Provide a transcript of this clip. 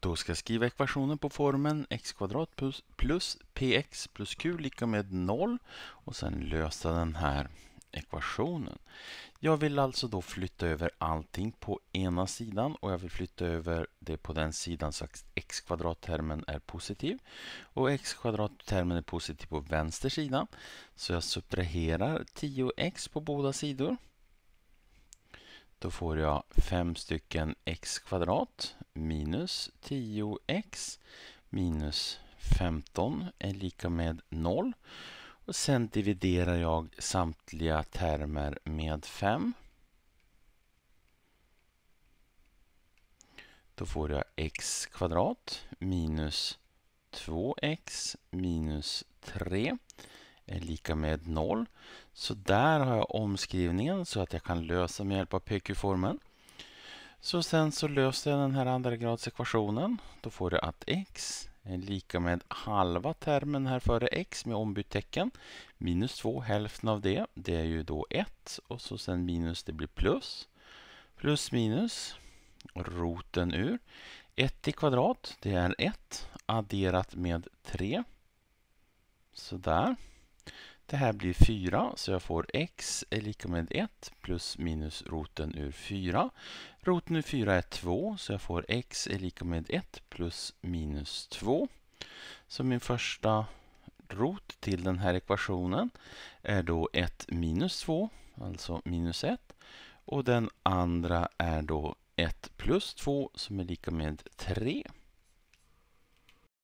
Då ska jag skriva ekvationen på formen x plus, plus px plus q lika med 0 och sen lösa den här ekvationen. Jag vill alltså då flytta över allting på ena sidan och jag vill flytta över det på den sidan så att x kvadrattermen är positiv. Och x kvadrattermen är positiv på vänster sida. Så jag subtraherar 10x på båda sidor. Då får jag 5 stycken x kvadrat minus 10x minus 15 är lika med 0. Och sen dividerar jag samtliga termer med 5. Då får jag x kvadrat minus 2x minus 3 är lika med 0. Så där har jag omskrivningen så att jag kan lösa med hjälp av PQ-formeln. Så sen så löser jag den här andra gradsekvationen. Då får jag att x är lika med halva termen här före x med ombytt tecken. Minus 2, hälften av det, det är ju då 1 och så sen minus det blir plus. Plus minus, roten ur. 1 i kvadrat, det är 1 adderat med 3. Sådär. Det här blir 4 så jag får x är lika med 1 plus minus roten ur 4. Roten ur 4 är 2 så jag får x är lika med 1 plus minus 2. Så min första rot till den här ekvationen är då 1 minus 2, alltså minus 1. Och den andra är då 1 plus 2 som är lika med 3.